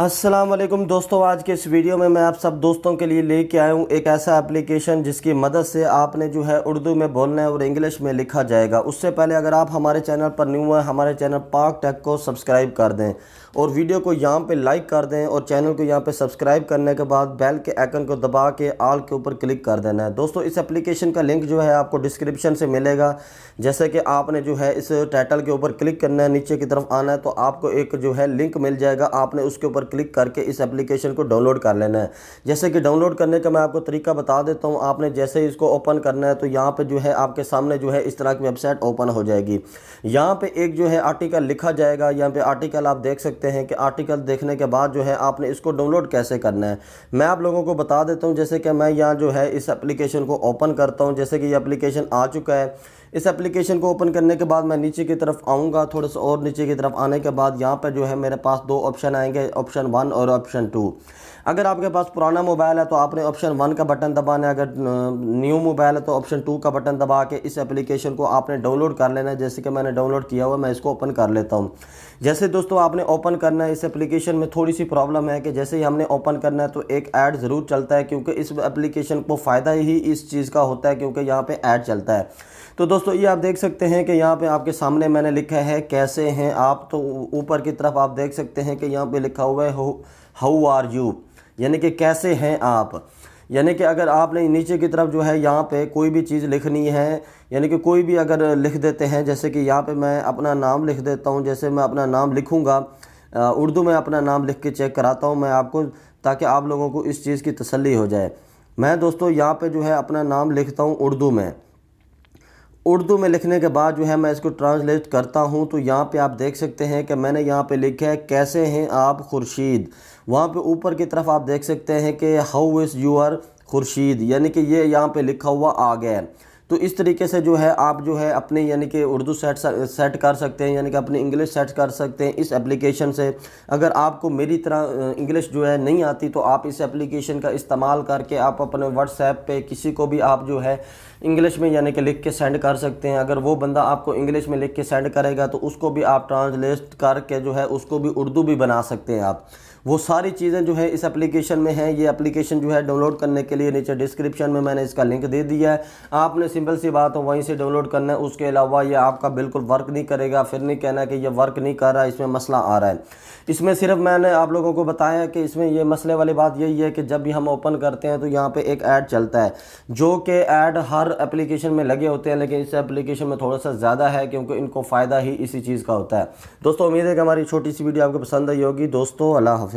अस्सलाम वालेकुम दोस्तों आज के इस वीडियो में मैं आप सब दोस्तों के लिए लेके आया हूँ एक ऐसा एप्लीकेशन जिसकी मदद से आपने जो है उर्दू में बोलना है और इंग्लिश में लिखा जाएगा उससे पहले अगर आप हमारे चैनल पर न्यू हैं हमारे चैनल पाक टेक को सब्सक्राइब कर दें और वीडियो को यहाँ पे लाइक कर दें और चैनल को यहाँ पर सब्सक्राइब करने के बाद बैल के आइकन को दबा के आल के ऊपर क्लिक कर देना है दोस्तों इस एप्लीकेशन का लिंक जो है आपको डिस्क्रिप्शन से मिलेगा जैसे कि आपने जो है इस टाइटल के ऊपर क्लिक करना है नीचे की तरफ आना है तो आपको एक जो है लिंक मिल जाएगा आपने उसके ऊपर पर क्लिक करके इस एप्लीकेशन को डाउनलोड कर लेना है जैसे कि डाउनलोड करने का मैं आपको तरीका बता देता हूँ आपने जैसे इसको ओपन करना है तो यहाँ पर जो है आपके सामने जो है इस तरह की वेबसाइट ओपन हो जाएगी यहाँ पर एक जो है आर्टिकल लिखा जाएगा यहाँ पर आर्टिकल आप देख सकते हैं कि आर्टिकल देखने के बाद जो है आपने इसको डाउनलोड कैसे करना है मैं आप लोगों को बता देता हूँ जैसे कि मैं यहाँ जो है इस एप्लीकेशन को ओपन करता हूँ जैसे कि ये एप्लीकेशन आ चुका है इस एप्लीकेशन को ओपन करने के बाद मैं नीचे की तरफ आऊँगा थोड़ा सा और नीचे की तरफ आने के बाद यहाँ पर जो है मेरे पास दो ऑप्शन आएंगे ऑप्शन वन और ऑप्शन टू अगर आपके पास पुराना मोबाइल है तो आपने ऑप्शन वन का बटन दबाना है अगर न्यू मोबाइल है तो ऑप्शन टू का बटन दबा के इस एप्लीकेशन को आपने डाउनलोड कर लेना है जैसे कि मैंने डाउनलोड किया हुआ मैं इसको ओपन कर लेता हूँ जैसे दोस्तों आपने ओपन करना है इस एप्लीकेशन में थोड़ी सी प्रॉब्लम है कि जैसे ही हमने ओपन करना है तो एक ऐड ज़रूर चलता है क्योंकि इस एप्लीकेशन को फ़ायदा ही इस चीज़ का होता है क्योंकि यहाँ पर ऐड चलता है तो दोस्तों ये आप देख सकते हैं कि यहाँ पे आपके सामने मैंने लिखा है कैसे हैं आप तो ऊपर की तरफ आप देख सकते हैं कि यहाँ पे लिखा हुआ है हाउ आर यू यानी कि कैसे हैं आप यानी कि अगर आपने नीचे की तरफ जो है यहाँ पे कोई भी चीज़ लिखनी है यानी कि कोई भी अगर लिख देते हैं जैसे कि यहाँ पे मैं अपना नाम लिख देता हूँ जैसे मैं अपना नाम लिखूँगा उर्दू में अपना नाम लिख के चेक कराता हूँ मैं आपको ताकि आप लोगों को इस चीज़ की तसली हो जाए मैं दोस्तों यहाँ पर जो है अपना नाम लिखता हूँ उर्दू में उर्दू में लिखने के बाद जो है मैं इसको ट्रांसलेट करता हूँ तो यहाँ पे आप देख सकते हैं कि मैंने यहाँ पे लिखा है कैसे हैं आप खुर्शीद वहाँ पे ऊपर की तरफ आप देख सकते हैं कि हाउ इज़ यूअर खुर्शीद यानी कि ये यहाँ पे लिखा हुआ आ गया है तो इस तरीके से जो है आप जो है अपने यानी कि उर्दू सेट सेट कर सकते हैं यानी कि अपनी इंग्लिश सेट कर सकते हैं इस एप्लीकेशन से अगर आपको मेरी तरह इंग्लिश जो है नहीं आती तो आप इस एप्लीकेशन का इस्तेमाल करके आप अपने व्हाट्सएप पे किसी को भी आप जो है इंग्लिश में यानी कि लिख के सेंड कर सकते हैं अगर वो बंदा आपको इंग्लिश में लिख के सेंड करेगा तो उसको भी आप ट्रांसलेट करके जो है उसको भी उर्दू भी बना सकते हैं आप वो सारी चीज़ें जो है इस एप्लीकेशन में है ये एप्लीकेशन जो है डाउनलोड करने के लिए नीचे डिस्क्रिप्शन में मैंने इसका लिंक दे दिया है आपने सिंपल सी बात हो वहीं से डाउनलोड करना है उसके अलावा ये आपका बिल्कुल वर्क नहीं करेगा फिर नहीं कहना कि ये वर्क नहीं कर रहा इसमें मसला आ रहा है इसमें सिर्फ मैंने आप लोगों को बताया कि इसमें ये मसले वाली बात यही है कि जब भी हम ओपन करते हैं तो यहाँ पर एक ऐड चलता है जो कि ऐड हर एप्लीकेशन में लगे होते हैं लेकिन इस एप्लीकेशन में थोड़ा सा ज़्यादा है क्योंकि इनको फ़ायदा ही इसी चीज़ का होता है दोस्तों उम्मीद है कि हमारी छोटी सी वीडियो आपको पसंद आई होगी दोस्तों अल्लाह हाफ़